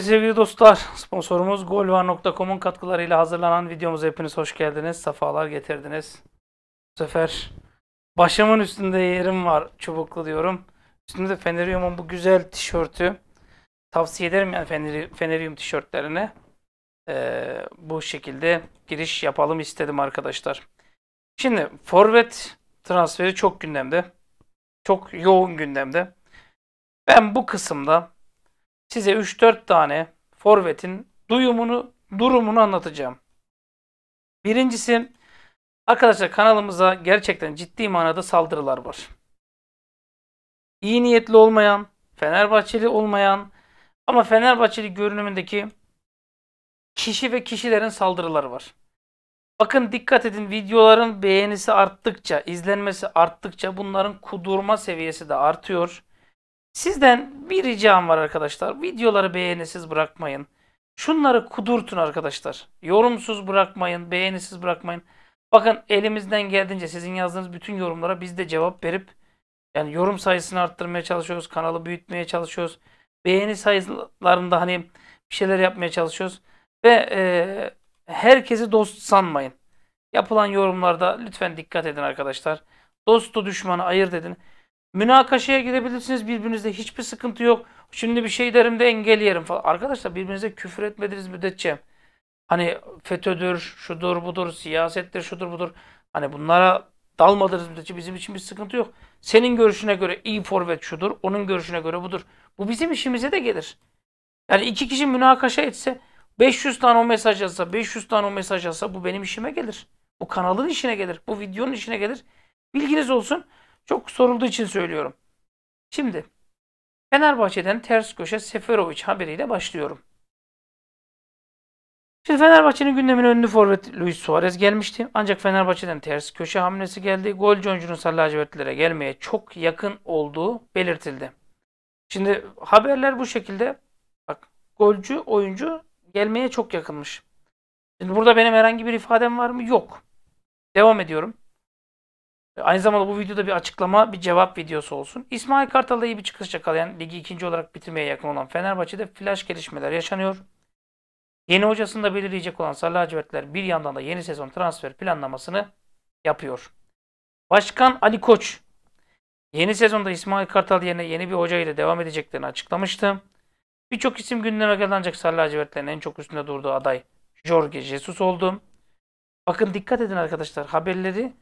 Evet sevgili dostlar, sponsorumuz golvar.com'un katkılarıyla hazırlanan videomuza hepiniz hoş geldiniz, sefalar getirdiniz. Bu sefer başımın üstünde yerim var, çubuklu diyorum. Üstümde Feneryum'un bu güzel tişörtü. Tavsiye ederim yani Feneri, Fenerium tişörtlerine. Ee, bu şekilde giriş yapalım istedim arkadaşlar. Şimdi forvet transferi çok gündemde. Çok yoğun gündemde. Ben bu kısımda size 3-4 tane forvetin duyumunu, durumunu anlatacağım. Birincisi arkadaşlar kanalımıza gerçekten ciddi manada saldırılar var. İyi niyetli olmayan, Fenerbahçeli olmayan ama Fenerbahçeli görünümündeki kişi ve kişilerin saldırıları var. Bakın dikkat edin videoların beğenisi arttıkça, izlenmesi arttıkça bunların kudurma seviyesi de artıyor. Sizden bir ricam var arkadaşlar. Videoları beğenisiz bırakmayın. Şunları kudurtun arkadaşlar. Yorumsuz bırakmayın, beğenisiz bırakmayın. Bakın elimizden geldiğince sizin yazdığınız bütün yorumlara biz de cevap verip yani yorum sayısını arttırmaya çalışıyoruz. Kanalı büyütmeye çalışıyoruz. Beğeni sayılarında hani bir şeyler yapmaya çalışıyoruz. Ve e, herkesi dost sanmayın. Yapılan yorumlarda lütfen dikkat edin arkadaşlar. Dostu düşmanı ayırt edin. Münakaşaya gidebilirsiniz, birbirinizde hiçbir sıkıntı yok. Şimdi bir şey derim de engelleyerim falan. Arkadaşlar birbirinize küfür etmediniz müddetçe hani FETÖ'dür, şudur budur, siyasettir, şudur budur. Hani bunlara dalmadınız müddetçe bizim için bir sıkıntı yok. Senin görüşüne göre iyi forvet şudur, onun görüşüne göre budur. Bu bizim işimize de gelir. Yani iki kişi münakaşa etse, 500 tane o mesaj yazsa, 500 tane o mesaj yazsa bu benim işime gelir. Bu kanalın işine gelir, bu videonun işine gelir. Bilginiz olsun. Çok sorulduğu için söylüyorum. Şimdi Fenerbahçe'den ters köşe Seferovic haberiyle başlıyorum. Şimdi Fenerbahçe'nin gündemin önlü forvet Luis Suarez gelmişti. Ancak Fenerbahçe'den ters köşe hamlesi geldi. Golcü oyuncunun sarı gelmeye çok yakın olduğu belirtildi. Şimdi haberler bu şekilde. Bak golcü oyuncu gelmeye çok yakınmış. Şimdi burada benim herhangi bir ifadem var mı? Yok. Devam ediyorum. E, aynı zamanda bu videoda bir açıklama, bir cevap videosu olsun. İsmail Kartal'da iyi bir çıkış yakalayan, ligi ikinci olarak bitirmeye yakın olan Fenerbahçe'de flash gelişmeler yaşanıyor. Yeni hocasını da belirleyecek olan Sarı Lacivertler bir yandan da yeni sezon transfer planlamasını yapıyor. Başkan Ali Koç, yeni sezonda İsmail Kartal yerine yeni bir hoca ile devam edeceklerini açıklamıştı. Birçok isim gündeme geldi ancak Sarı Lacivertlerin en çok üstünde durduğu aday Jorge Jesus oldu. Bakın dikkat edin arkadaşlar haberleri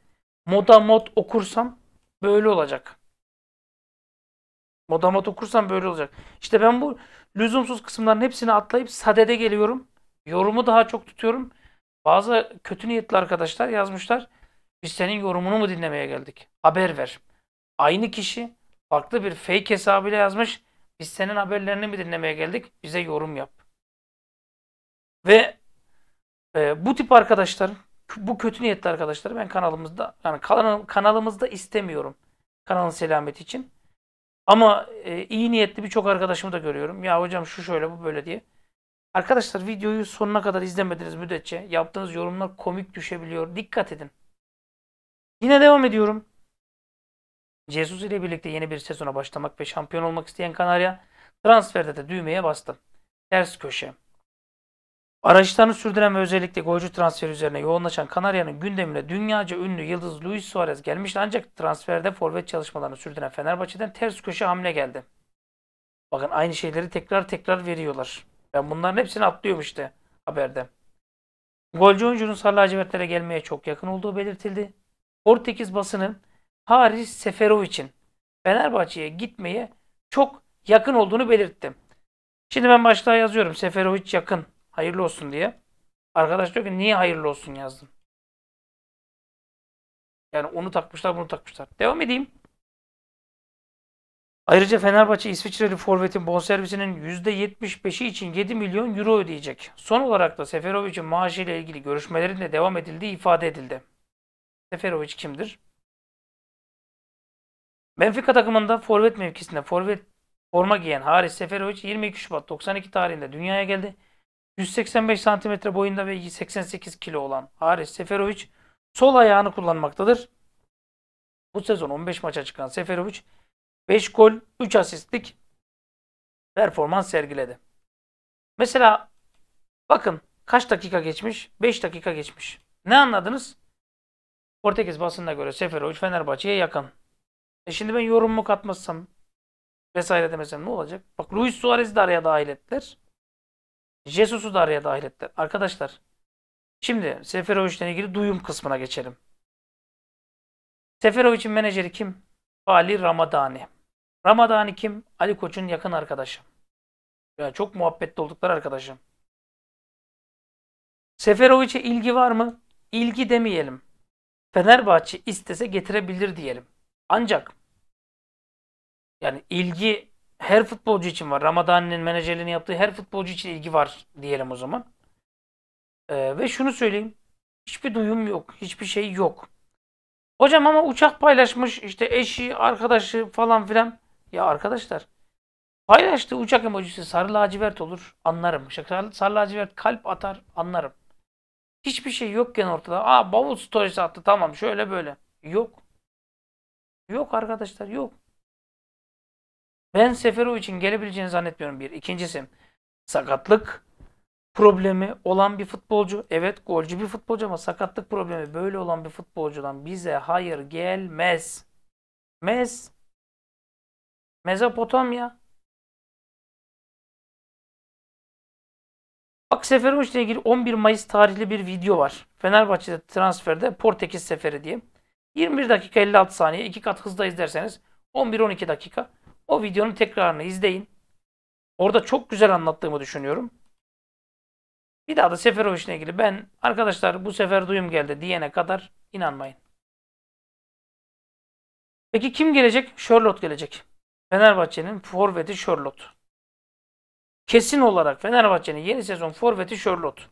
moda mod okursam böyle olacak. Moda mod okursam böyle olacak. İşte ben bu lüzumsuz kısımların hepsini atlayıp sadede geliyorum. Yorumu daha çok tutuyorum. Bazı kötü niyetli arkadaşlar yazmışlar. Biz senin yorumunu mu dinlemeye geldik? Haber ver. Aynı kişi farklı bir fake hesabıyla yazmış. Biz senin haberlerini mi dinlemeye geldik? Bize yorum yap. Ve e, bu tip arkadaşların bu kötü niyetli arkadaşlar ben kanalımızda yani kanalımızda istemiyorum. Kanalın selameti için. Ama e, iyi niyetli birçok arkadaşımı da görüyorum. Ya hocam şu şöyle bu böyle diye. Arkadaşlar videoyu sonuna kadar izlemediniz müddetçe yaptığınız yorumlar komik düşebiliyor. Dikkat edin. Yine devam ediyorum. Jesus ile birlikte yeni bir sezona başlamak ve şampiyon olmak isteyen Kanarya transferde de düğmeye bastı. Ters köşe. Araçlarını sürdüren ve özellikle golcü transferi üzerine yoğunlaşan Kanarya'nın gündemine dünyaca ünlü yıldız Luis Suarez gelmişti ancak transferde forvet çalışmalarını sürdüren Fenerbahçe'den ters köşe hamle geldi. Bakın aynı şeyleri tekrar tekrar veriyorlar. Ben bunların hepsini atlıyorum işte haberde. Golcü oyuncunun Sarı lacivertlere gelmeye çok yakın olduğu belirtildi. Portekiz basının Haris Seferovic'in Fenerbahçe'ye gitmeye çok yakın olduğunu belirtti. Şimdi ben başlığa yazıyorum. Seferovic yakın Hayırlı olsun diye. Arkadaş diyor ki niye hayırlı olsun yazdım. Yani onu takmışlar bunu takmışlar. Devam edeyim. Ayrıca Fenerbahçe İsviçreli forvetin bonservisinin %75'i için 7 milyon euro ödeyecek. Son olarak da Seferovic'in maaşı ile ilgili görüşmelerin de devam edildiği ifade edildi. Seferovic kimdir? Benfica takımında forvet mevkisinde forvet forma giyen Haris Seferovic 22 Şubat 92 tarihinde dünyaya geldi. 185 santimetre boyunda ve 88 kilo olan Haris Seferovic sol ayağını kullanmaktadır. Bu sezon 15 maça çıkan Seferovic 5 gol 3 asistlik performans sergiledi. Mesela bakın kaç dakika geçmiş? 5 dakika geçmiş. Ne anladınız? Portekiz basınına göre Seferovic Fenerbahçe'ye yakın. E şimdi ben yorumumu katmazsam vesaire demesem ne olacak? Bak Luis Suarez'i de araya dahil ettiler. Jesus'u da araya dahil ettiler. Arkadaşlar şimdi Seferovic'le ilgili duyum kısmına geçelim. Seferovic'in menajeri kim? Ali Ramadani. Ramadani kim? Ali Koç'un yakın arkadaşı. Yani çok muhabbetli oldukları arkadaşım. Seferovic'e ilgi var mı? İlgi demeyelim. Fenerbahçe istese getirebilir diyelim. Ancak yani ilgi her futbolcu için var. Ramadan'ın menajerliğini yaptığı her futbolcu için ilgi var diyelim o zaman. Ee, ve şunu söyleyeyim. Hiçbir duyum yok. Hiçbir şey yok. Hocam ama uçak paylaşmış işte eşi, arkadaşı falan filan. Ya arkadaşlar paylaştığı uçak emojisi sarı lacivert olur anlarım. Sarı, sarı lacivert kalp atar anlarım. Hiçbir şey yokken ortada. Aa bavul storiesi attı tamam şöyle böyle. Yok. Yok arkadaşlar yok. Ben için gelebileceğini zannetmiyorum bir. İkincisi sakatlık problemi olan bir futbolcu. Evet golcü bir futbolcu ama sakatlık problemi böyle olan bir futbolcudan bize hayır gelmez. Mez. Mezopotamya. Bak Seferovic ile ilgili 11 Mayıs tarihli bir video var. Fenerbahçe'de transferde Portekiz seferi diye. 21 dakika 56 saniye. iki kat hızda izlerseniz 11-12 dakika. O videonun tekrarını izleyin. Orada çok güzel anlattığımı düşünüyorum. Bir daha da Seferovic'le ilgili ben arkadaşlar bu sefer duyum geldi diyene kadar inanmayın. Peki kim gelecek? Charlotte gelecek. Fenerbahçe'nin forveti Charlotte. Kesin olarak Fenerbahçe'nin yeni sezon forveti Charlotte.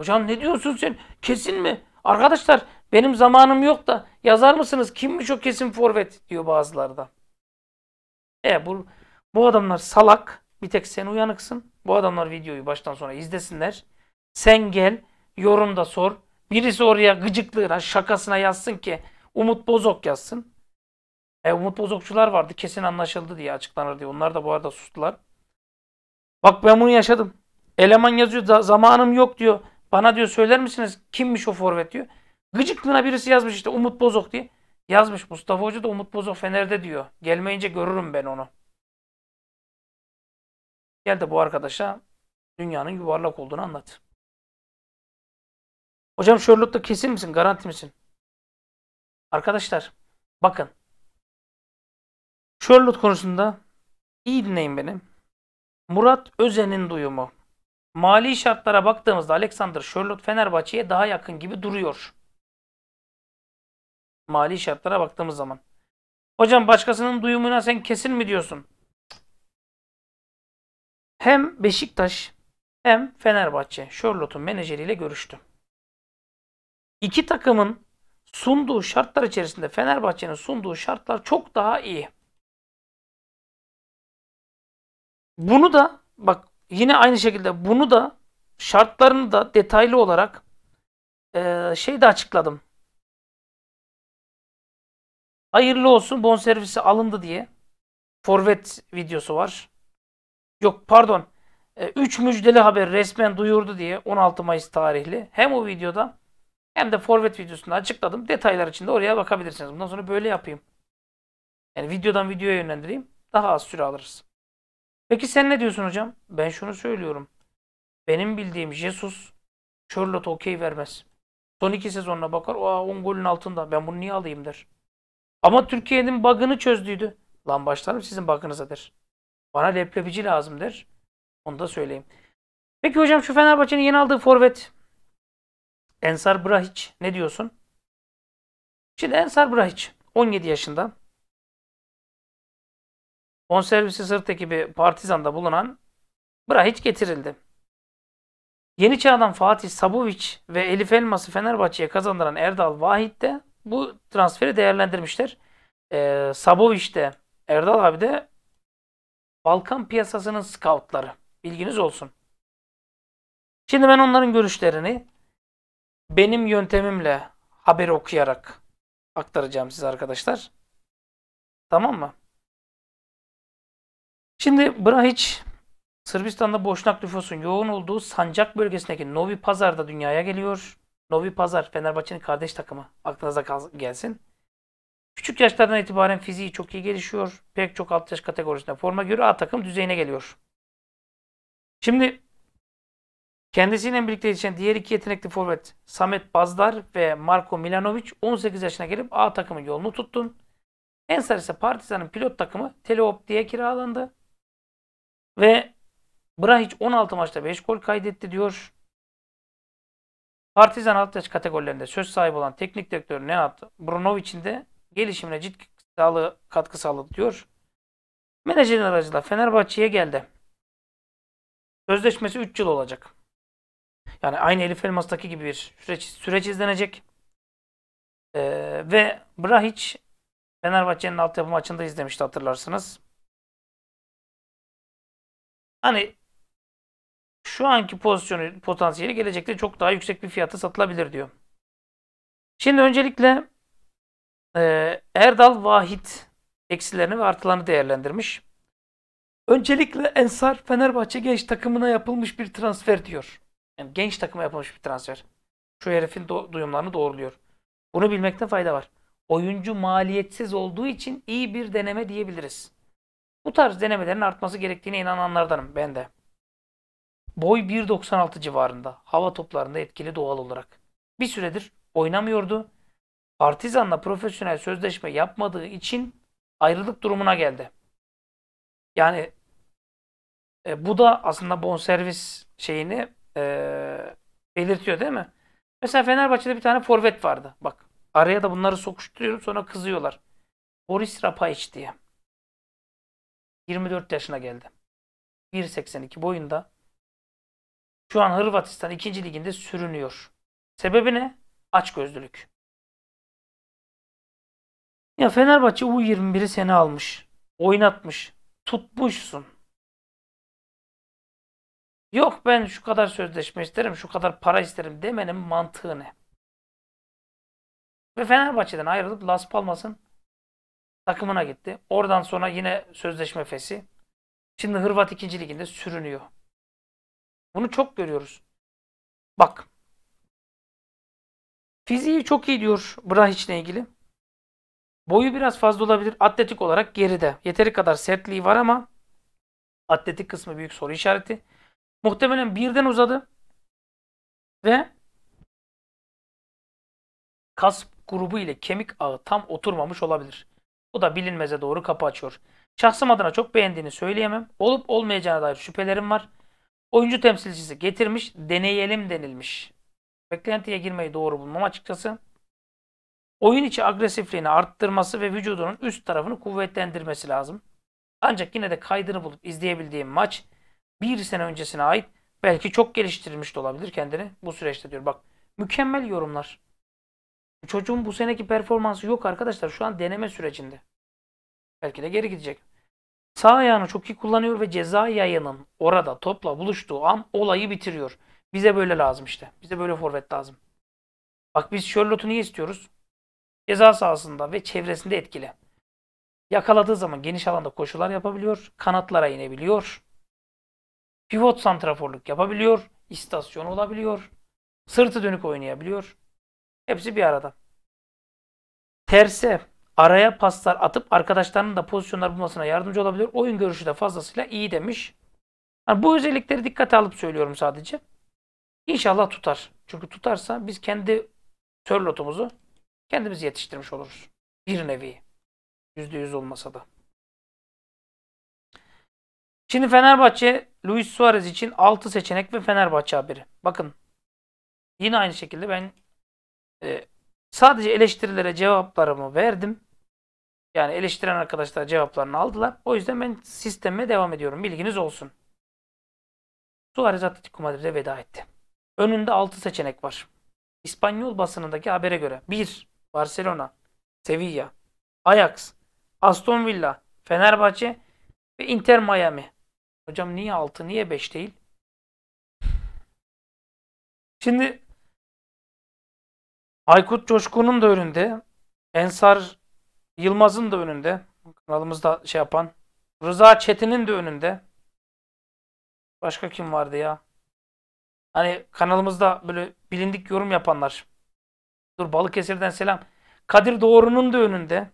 Hocam ne diyorsun sen? Kesin mi? Arkadaşlar benim zamanım yok da yazar mısınız? Kimmiş o kesin forvet diyor bazıları da. E bu, bu adamlar salak. Bir tek sen uyanıksın. Bu adamlar videoyu baştan sona izlesinler. Sen gel yorumda sor. Birisi oraya gıcıklığına şakasına yazsın ki Umut Bozok yazsın. E, Umut Bozokçular vardı kesin anlaşıldı diye açıklanır diye. Onlar da bu arada sustular. Bak ben bunu yaşadım. Eleman yazıyor zamanım yok diyor. Bana diyor söyler misiniz kimmiş o forvet diyor. Gıcıklığına birisi yazmış işte Umut Bozok diye. Yazmış Mustafa Hoca da Umut Bozo Fener'de diyor. Gelmeyince görürüm ben onu. Gel de bu arkadaşa dünyanın yuvarlak olduğunu anlat. Hocam Sherlock'ta kesin misin? Garanti misin? Arkadaşlar bakın. Sherlock konusunda iyi dinleyin beni. Murat Özen'in duyumu. Mali şartlara baktığımızda Alexander Sherlock Fenerbahçe'ye daha yakın gibi duruyor. Mali şartlara baktığımız zaman. Hocam başkasının duyumuna sen kesin mi diyorsun? Hem Beşiktaş hem Fenerbahçe Charlotte'un menajeriyle görüştü. İki takımın sunduğu şartlar içerisinde Fenerbahçe'nin sunduğu şartlar çok daha iyi. Bunu da bak yine aynı şekilde bunu da şartlarını da detaylı olarak e, şeyde açıkladım. Hayırlı olsun bonservisi alındı diye. Forvet videosu var. Yok pardon. 3 e, müjdeli haber resmen duyurdu diye 16 Mayıs tarihli. Hem o videoda hem de forvet videosunda açıkladım. Detaylar içinde oraya bakabilirsiniz. Bundan sonra böyle yapayım. Yani videodan videoya yönlendireyim. Daha az süre alırız. Peki sen ne diyorsun hocam? Ben şunu söylüyorum. Benim bildiğim Jesus Charlotte okey vermez. Son iki sezonuna bakar. Aa 10 golün altında. Ben bunu niye alayım der. Ama Türkiye'nin bug'ını çözdüydü. Lan başlarım sizin bug'ınıza Bana leblebici lazımdır. Onu da söyleyeyim. Peki hocam şu Fenerbahçe'nin yeni aldığı forvet Ensar Brahiç ne diyorsun? Şimdi Ensar Brahiç 17 yaşında. Konservisi sırt ekibi Partizan'da bulunan Brahiç getirildi. Yeni çağdan Fatih Sabuviç ve Elif Elmas'ı Fenerbahçe'ye kazandıran Erdal Vahit de bu transferi değerlendirmişler. E, ee, Saboviç de Erdal abi de Balkan piyasasının scoutları. Bilginiz olsun. Şimdi ben onların görüşlerini benim yöntemimle haberi okuyarak aktaracağım size arkadaşlar. Tamam mı? Şimdi Brahiç Sırbistan'da boşnak nüfusun yoğun olduğu Sancak bölgesindeki Novi Pazar'da dünyaya geliyor. Novi Pazar, Fenerbahçe'nin kardeş takımı. Aklınıza gelsin. Küçük yaşlardan itibaren fiziği çok iyi gelişiyor. Pek çok alt yaş kategorisinde forma göre A takım düzeyine geliyor. Şimdi kendisiyle birlikte yetişen diğer iki yetenekli forvet Samet Bazdar ve Marko Milanovic 18 yaşına gelip A takımın yolunu tuttu. En Ensar ise Partizan'ın pilot takımı Teleop diye kiralandı. Ve Brahic 16 maçta 5 gol kaydetti diyor. Partizan alt yaş kategorilerinde söz sahibi olan teknik direktör Nenad Brunovic'in de gelişimine ciddi sağlığı, katkı sağladı diyor. Menajerin aracılığıyla Fenerbahçe'ye geldi. Sözleşmesi 3 yıl olacak. Yani aynı Elif Elmas'taki gibi bir süreç, süreç izlenecek. Ee, ve Brahiç Fenerbahçe'nin altyapı maçında izlemişti hatırlarsınız. Hani şu anki pozisyonu potansiyeli gelecekte çok daha yüksek bir fiyata satılabilir diyor. Şimdi öncelikle e, Erdal Vahit eksilerini ve artılarını değerlendirmiş. Öncelikle Ensar Fenerbahçe genç takımına yapılmış bir transfer diyor. Yani genç takıma yapılmış bir transfer. Şu herifin do- duyumlarını doğruluyor. Bunu bilmekte fayda var. Oyuncu maliyetsiz olduğu için iyi bir deneme diyebiliriz. Bu tarz denemelerin artması gerektiğine inananlardanım ben de. Boy 1.96 civarında. Hava toplarında etkili doğal olarak. Bir süredir oynamıyordu. Partizan'la profesyonel sözleşme yapmadığı için ayrılık durumuna geldi. Yani e, bu da aslında bonservis şeyini e, belirtiyor değil mi? Mesela Fenerbahçe'de bir tane forvet vardı. Bak araya da bunları sokuşturuyorum sonra kızıyorlar. Boris Rapaiç diye. 24 yaşına geldi. 1.82 boyunda şu an Hırvatistan 2. liginde sürünüyor. Sebebi ne? Açgözlülük. Ya Fenerbahçe U21'i seni almış. Oynatmış. Tutmuşsun. Yok ben şu kadar sözleşme isterim, şu kadar para isterim demenin mantığı ne? Ve Fenerbahçe'den ayrılıp Las Palmas'ın takımına gitti. Oradan sonra yine sözleşme fesi. Şimdi Hırvat 2. liginde sürünüyor. Bunu çok görüyoruz. Bak. Fiziği çok iyi diyor Brahiç ile ilgili. Boyu biraz fazla olabilir. Atletik olarak geride. Yeteri kadar sertliği var ama atletik kısmı büyük soru işareti. Muhtemelen birden uzadı. Ve kas grubu ile kemik ağı tam oturmamış olabilir. Bu da bilinmeze doğru kapı açıyor. Şahsım adına çok beğendiğini söyleyemem. Olup olmayacağına dair şüphelerim var oyuncu temsilcisi getirmiş, deneyelim denilmiş. Beklentiye girmeyi doğru bulmam açıkçası. Oyun içi agresifliğini arttırması ve vücudunun üst tarafını kuvvetlendirmesi lazım. Ancak yine de kaydını bulup izleyebildiğim maç bir sene öncesine ait belki çok geliştirilmiş de olabilir kendini bu süreçte diyor. Bak mükemmel yorumlar. Çocuğun bu seneki performansı yok arkadaşlar şu an deneme sürecinde. Belki de geri gidecek. Sağ ayağını çok iyi kullanıyor ve ceza yayının orada topla buluştuğu an olayı bitiriyor. Bize böyle lazım işte. Bize böyle forvet lazım. Bak biz Charlotte'u niye istiyoruz? Ceza sahasında ve çevresinde etkili. Yakaladığı zaman geniş alanda koşular yapabiliyor. Kanatlara inebiliyor. Pivot santraforluk yapabiliyor. istasyon olabiliyor. Sırtı dönük oynayabiliyor. Hepsi bir arada. Terse araya paslar atıp arkadaşlarının da pozisyonlar bulmasına yardımcı olabilir. Oyun görüşü de fazlasıyla iyi demiş. Yani bu özellikleri dikkate alıp söylüyorum sadece. İnşallah tutar. Çünkü tutarsa biz kendi sörlotumuzu kendimiz yetiştirmiş oluruz. Bir nevi. Yüzde yüz olmasa da. Şimdi Fenerbahçe, Luis Suarez için 6 seçenek ve Fenerbahçe haberi. Bakın yine aynı şekilde ben e, sadece eleştirilere cevaplarımı verdim. Yani eleştiren arkadaşlar cevaplarını aldılar. O yüzden ben sisteme devam ediyorum. Bilginiz olsun. Suarez Atletico Madrid'e veda etti. Önünde 6 seçenek var. İspanyol basınındaki habere göre 1. Barcelona, Sevilla, Ajax, Aston Villa, Fenerbahçe ve Inter Miami. Hocam niye 6 niye 5 değil? Şimdi Aykut Coşkun'un da önünde Ensar Yılmaz'ın da önünde. Kanalımızda şey yapan. Rıza Çetin'in de önünde. Başka kim vardı ya? Hani kanalımızda böyle bilindik yorum yapanlar. Dur Balıkesir'den selam. Kadir Doğru'nun da önünde.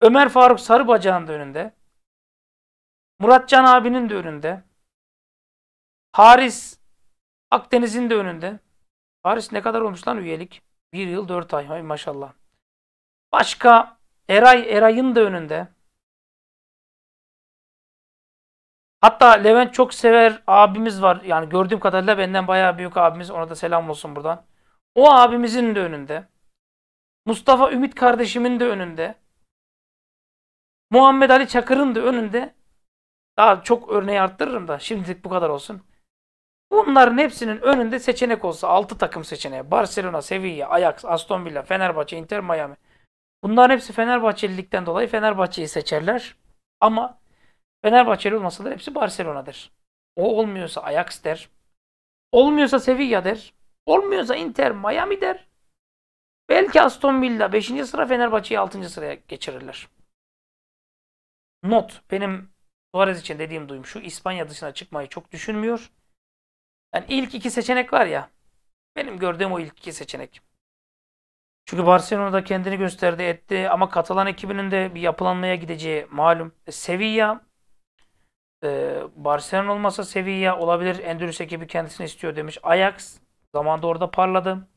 Ömer Faruk Sarıbacağ'ın da önünde. Can abinin de önünde. Haris Akdeniz'in de önünde. Haris ne kadar olmuş lan üyelik? Bir yıl dört ay. Hay maşallah. Başka Eray Eray'ın da önünde. Hatta Levent çok sever abimiz var. Yani gördüğüm kadarıyla benden bayağı büyük abimiz. Ona da selam olsun buradan. O abimizin de önünde. Mustafa Ümit kardeşimin de önünde. Muhammed Ali Çakır'ın da önünde. Daha çok örneği arttırırım da şimdilik bu kadar olsun. Bunların hepsinin önünde seçenek olsa 6 takım seçeneği. Barcelona, Sevilla, Ajax, Aston Villa, Fenerbahçe, Inter, Miami. Bunların hepsi Fenerbahçelilikten dolayı Fenerbahçe'yi seçerler. Ama Fenerbahçeli olmasalar hepsi Barcelona'dır. O olmuyorsa Ajax der. Olmuyorsa Sevilla der. Olmuyorsa Inter Miami der. Belki Aston Villa 5. sıra Fenerbahçe'yi 6. sıraya geçirirler. Not. Benim Suarez için dediğim duyum şu. İspanya dışına çıkmayı çok düşünmüyor. Yani ilk iki seçenek var ya. Benim gördüğüm o ilk iki seçenek. Çünkü Barcelona'da kendini gösterdi etti ama Katalan ekibinin de bir yapılanmaya gideceği malum. Sevilla e, Barcelona olmasa Sevilla olabilir. Endülüs ekibi kendisini istiyor demiş. Ajax zamanda orada parladı.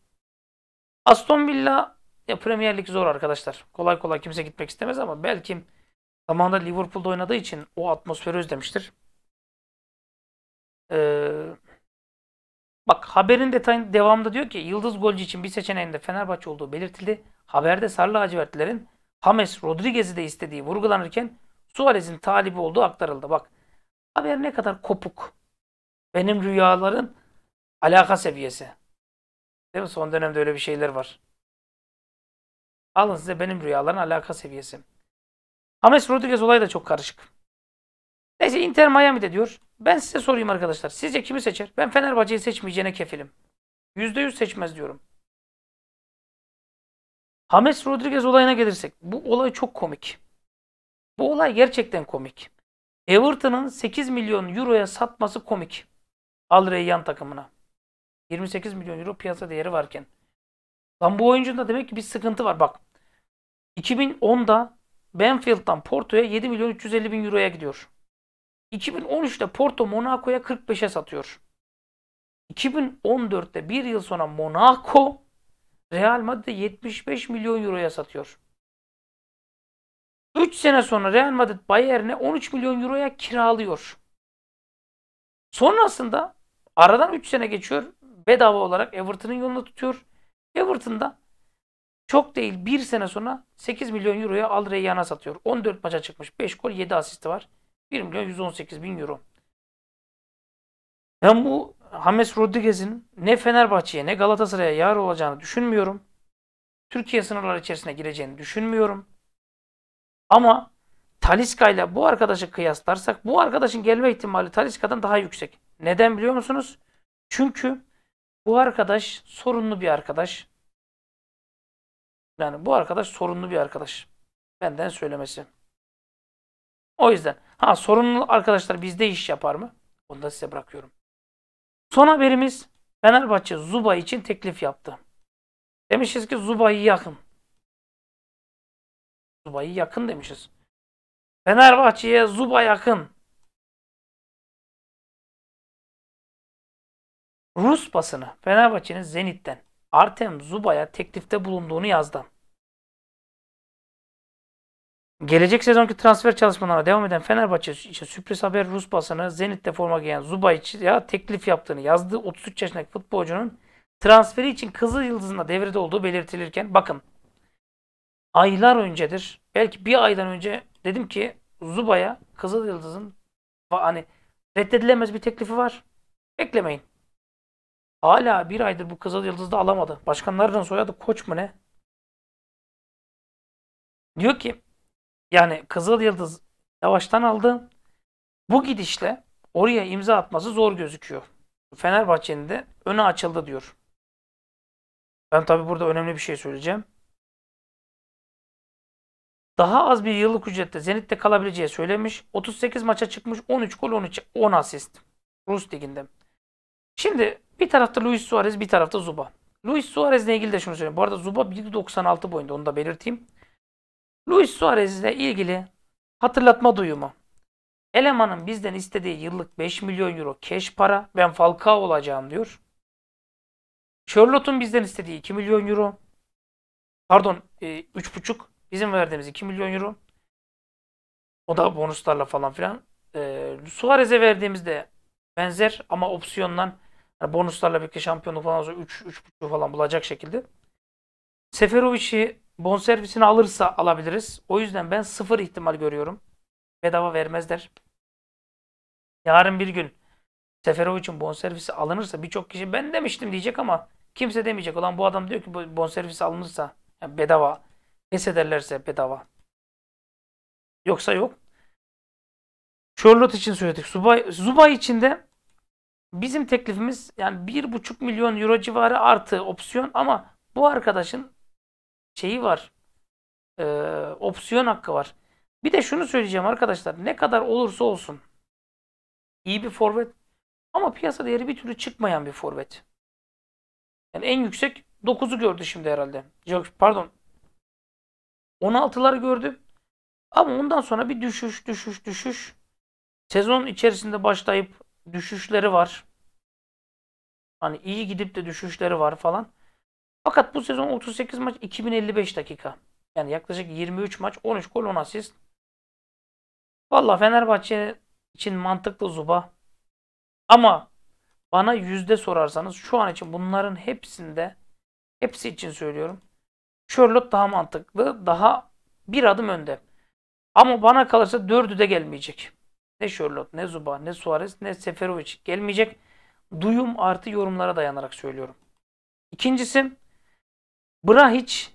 Aston Villa ya Premier Lig zor arkadaşlar. Kolay kolay kimse gitmek istemez ama belki zamanında Liverpool'da oynadığı için o atmosferi özlemiştir. Ee, Bak haberin detayın devamında diyor ki Yıldız golcü için bir seçeneğinde Fenerbahçe olduğu belirtildi. Haberde Sarlı Hacivertlilerin James Rodriguez'i de istediği vurgulanırken Suarez'in talibi olduğu aktarıldı. Bak haber ne kadar kopuk. Benim rüyaların alaka seviyesi. Değil mi? Son dönemde öyle bir şeyler var. Alın size benim rüyaların alaka seviyesi. James Rodriguez olayı da çok karışık. Neyse Inter Miami de diyor. Ben size sorayım arkadaşlar. Sizce kimi seçer? Ben Fenerbahçe'yi seçmeyeceğine kefilim. %100 seçmez diyorum. James Rodriguez olayına gelirsek. Bu olay çok komik. Bu olay gerçekten komik. Everton'ın 8 milyon euroya satması komik. Al Reyyan takımına. 28 milyon euro piyasa değeri varken. Lan bu oyuncunda demek ki bir sıkıntı var. Bak 2010'da Benfield'dan Porto'ya 7 milyon 350 bin euroya gidiyor. 2013'te Porto Monaco'ya 45'e satıyor. 2014'te bir yıl sonra Monaco Real Madrid'e 75 milyon euroya satıyor. 3 sene sonra Real Madrid Bayern'e 13 milyon euroya kiralıyor. Sonrasında aradan 3 sene geçiyor. Bedava olarak Everton'ın yolunu tutuyor. Everton'da çok değil 1 sene sonra 8 milyon euroya Al Reyyan'a satıyor. 14 maça çıkmış. 5 gol 7 asisti var. 1 milyon 118 bin euro. Ben bu James Rodriguez'in ne Fenerbahçe'ye ne Galatasaray'a yar olacağını düşünmüyorum. Türkiye sınırları içerisine gireceğini düşünmüyorum. Ama Taliska ile bu arkadaşı kıyaslarsak bu arkadaşın gelme ihtimali Taliska'dan daha yüksek. Neden biliyor musunuz? Çünkü bu arkadaş sorunlu bir arkadaş. Yani bu arkadaş sorunlu bir arkadaş. Benden söylemesi. O yüzden. Ha sorunlu arkadaşlar bizde iş yapar mı? Onu da size bırakıyorum. Son haberimiz Fenerbahçe Zuba için teklif yaptı. Demişiz ki Zuba'yı yakın. Zuba'yı yakın demişiz. Fenerbahçe'ye Zuba yakın. Rus basını Fenerbahçe'nin Zenit'ten Artem Zuba'ya teklifte bulunduğunu yazdı. Gelecek sezonki transfer çalışmalarına devam eden Fenerbahçe işte sürpriz haber Rus basını Zenit'te forma giyen Zubayç'a teklif yaptığını yazdığı 33 yaşındaki futbolcunun transferi için Kızıl Yıldız'ın devrede olduğu belirtilirken bakın aylar öncedir belki bir aydan önce dedim ki Zubay'a Kızıl Yıldız'ın hani reddedilemez bir teklifi var. Beklemeyin. Hala bir aydır bu Kızıl Yıldız'da alamadı. Başkanlardan soyadı koç mu ne? Diyor ki yani Kızıl Yıldız Yavaş'tan aldı. Bu gidişle oraya imza atması zor gözüküyor. Fenerbahçe'nin de öne açıldı diyor. Ben tabii burada önemli bir şey söyleyeceğim. Daha az bir yıllık ücrette Zenit'te kalabileceği söylemiş. 38 maça çıkmış 13 gol 13 10 asist. Rus liginde. Şimdi bir tarafta Luis Suarez bir tarafta Zuba. Luis Suarez'le ilgili de şunu söyleyeyim. Bu arada Zuba 1.96 boyunda onu da belirteyim. Luis Suarez ile ilgili hatırlatma duyumu. Elemanın bizden istediği yıllık 5 milyon euro keş para. Ben Falcao olacağım diyor. Charlotte'un bizden istediği 2 milyon euro. Pardon 3,5. E, Bizim verdiğimiz 2 milyon euro. O da bonuslarla falan filan. E, Suarez'e verdiğimizde benzer ama opsiyondan bonuslarla birlikte şampiyonluk falan 3 3,5 falan bulacak şekilde. Seferovic'i bonservisini alırsa alabiliriz. O yüzden ben sıfır ihtimal görüyorum. Bedava vermezler. Yarın bir gün Seferovic'in bonservisi alınırsa birçok kişi ben demiştim diyecek ama kimse demeyecek. Ulan bu adam diyor ki bonservisi alınırsa yani bedava. Feshederlerse bedava. Yoksa yok. Charlotte için söyledik. Subay, Zubay için de bizim teklifimiz yani 1,5 milyon euro civarı artı opsiyon ama bu arkadaşın şeyi var. E, opsiyon hakkı var. Bir de şunu söyleyeceğim arkadaşlar. Ne kadar olursa olsun iyi bir forvet ama piyasa değeri bir türlü çıkmayan bir forvet. Yani en yüksek 9'u gördü şimdi herhalde. Yok pardon. 16'ları gördü. Ama ondan sonra bir düşüş, düşüş, düşüş. Sezon içerisinde başlayıp düşüşleri var. Hani iyi gidip de düşüşleri var falan. Fakat bu sezon 38 maç 2055 dakika. Yani yaklaşık 23 maç 13 gol 10 asist. Valla Fenerbahçe için mantıklı Zuba. Ama bana yüzde sorarsanız şu an için bunların hepsinde hepsi için söylüyorum. Charlotte daha mantıklı. Daha bir adım önde. Ama bana kalırsa dördü de gelmeyecek. Ne Charlotte, ne Zuba, ne Suarez, ne Seferovic gelmeyecek. Duyum artı yorumlara dayanarak söylüyorum. İkincisi Brahiç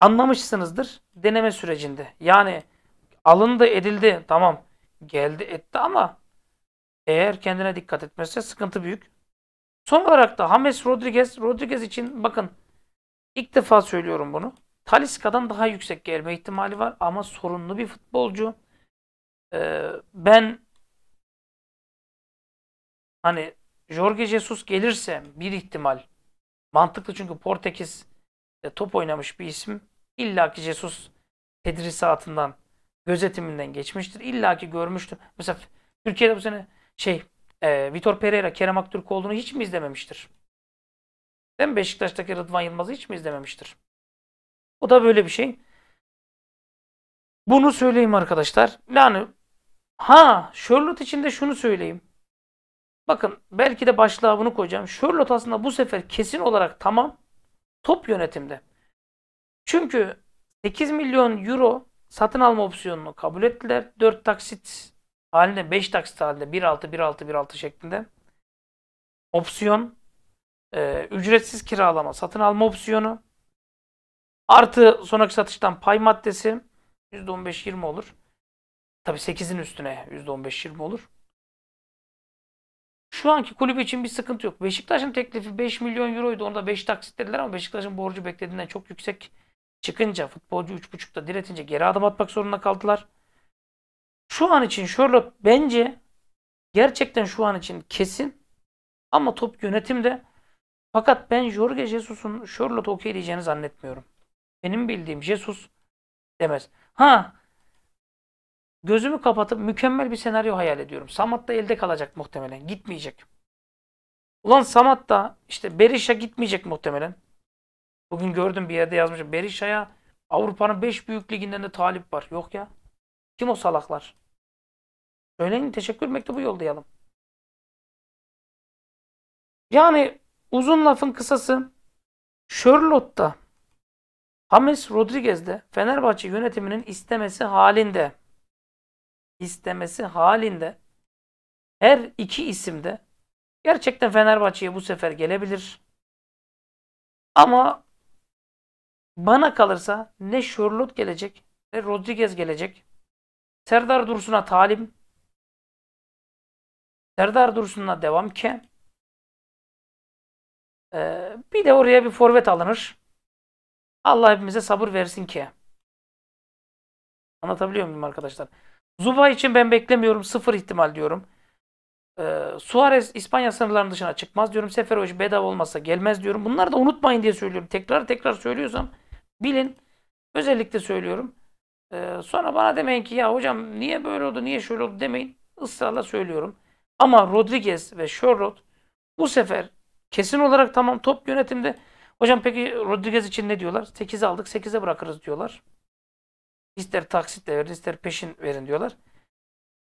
anlamışsınızdır deneme sürecinde. Yani alındı edildi tamam geldi etti ama eğer kendine dikkat etmezse sıkıntı büyük. Son olarak da James Rodriguez, Rodriguez için bakın ilk defa söylüyorum bunu. Taliska'dan daha yüksek gelme ihtimali var ama sorunlu bir futbolcu. Ee, ben hani Jorge Jesus gelirse bir ihtimal Mantıklı çünkü Portekiz e, top oynamış bir isim. İlla ki Jesus tedrisatından, gözetiminden geçmiştir. İlla ki görmüştür. Mesela Türkiye'de bu sene şey e, Vitor Pereira, Kerem Aktürk olduğunu hiç mi izlememiştir? Değil mi? Beşiktaş'taki Rıdvan Yılmaz'ı hiç mi izlememiştir? O da böyle bir şey. Bunu söyleyeyim arkadaşlar. Yani ha Charlotte için de şunu söyleyeyim. Bakın belki de başlığa bunu koyacağım. Charlotte aslında bu sefer kesin olarak tamam top yönetimde. Çünkü 8 milyon euro satın alma opsiyonunu kabul ettiler. 4 taksit halinde 5 taksit halinde 1.6 1.6 1.6 şeklinde opsiyon e, ücretsiz kiralama satın alma opsiyonu artı sonraki satıştan pay maddesi %15-20 olur. Tabi 8'in üstüne %15-20 olur. Şu anki kulüp için bir sıkıntı yok. Beşiktaş'ın teklifi 5 milyon euroydu. Onda 5 taksit dediler ama Beşiktaş'ın borcu beklediğinden çok yüksek çıkınca futbolcu 3.5'ta diretince geri adım atmak zorunda kaldılar. Şu an için Charlotte bence gerçekten şu an için kesin ama top yönetimde fakat ben Jorge Jesus'un Charlotte okeyleyeceğini zannetmiyorum. Benim bildiğim Jesus demez. Ha Gözümü kapatıp mükemmel bir senaryo hayal ediyorum. Samat da elde kalacak muhtemelen. Gitmeyecek. Ulan Samat da işte Berisha gitmeyecek muhtemelen. Bugün gördüm bir yerde yazmışım Berisha'ya Avrupa'nın 5 büyük liginden de talip var. Yok ya. Kim o salaklar? Söyleyin teşekkür mektubu yollayalım. Yani uzun lafın kısası Charlotte'da James Rodriguez'de Fenerbahçe yönetiminin istemesi halinde istemesi halinde her iki isimde gerçekten Fenerbahçe'ye bu sefer gelebilir. Ama bana kalırsa ne Şorlut gelecek ne Rodriguez gelecek. Serdar Dursun'a talim. Serdar Dursun'la devam ki. Ee, bir de oraya bir forvet alınır. Allah hepimize sabır versin ki. Anlatabiliyor muyum arkadaşlar? Zuba için ben beklemiyorum. Sıfır ihtimal diyorum. E, Suarez İspanya sınırlarının dışına çıkmaz diyorum. Seferovic bedava olmazsa gelmez diyorum. Bunları da unutmayın diye söylüyorum. Tekrar tekrar söylüyorsam bilin. Özellikle söylüyorum. E, sonra bana demeyin ki ya hocam niye böyle oldu, niye şöyle oldu demeyin. Israrla söylüyorum. Ama Rodriguez ve Sherrod bu sefer kesin olarak tamam top yönetimde. Hocam peki Rodriguez için ne diyorlar? 8'e aldık 8'e bırakırız diyorlar. İster taksitle verin ister peşin verin diyorlar.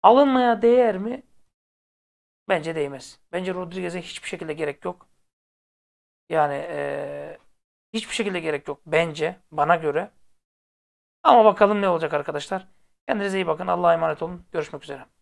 Alınmaya değer mi? Bence değmez. Bence Rodriguez'e hiçbir şekilde gerek yok. Yani e, hiçbir şekilde gerek yok. Bence bana göre. Ama bakalım ne olacak arkadaşlar. Kendinize iyi bakın. Allah'a emanet olun. Görüşmek üzere.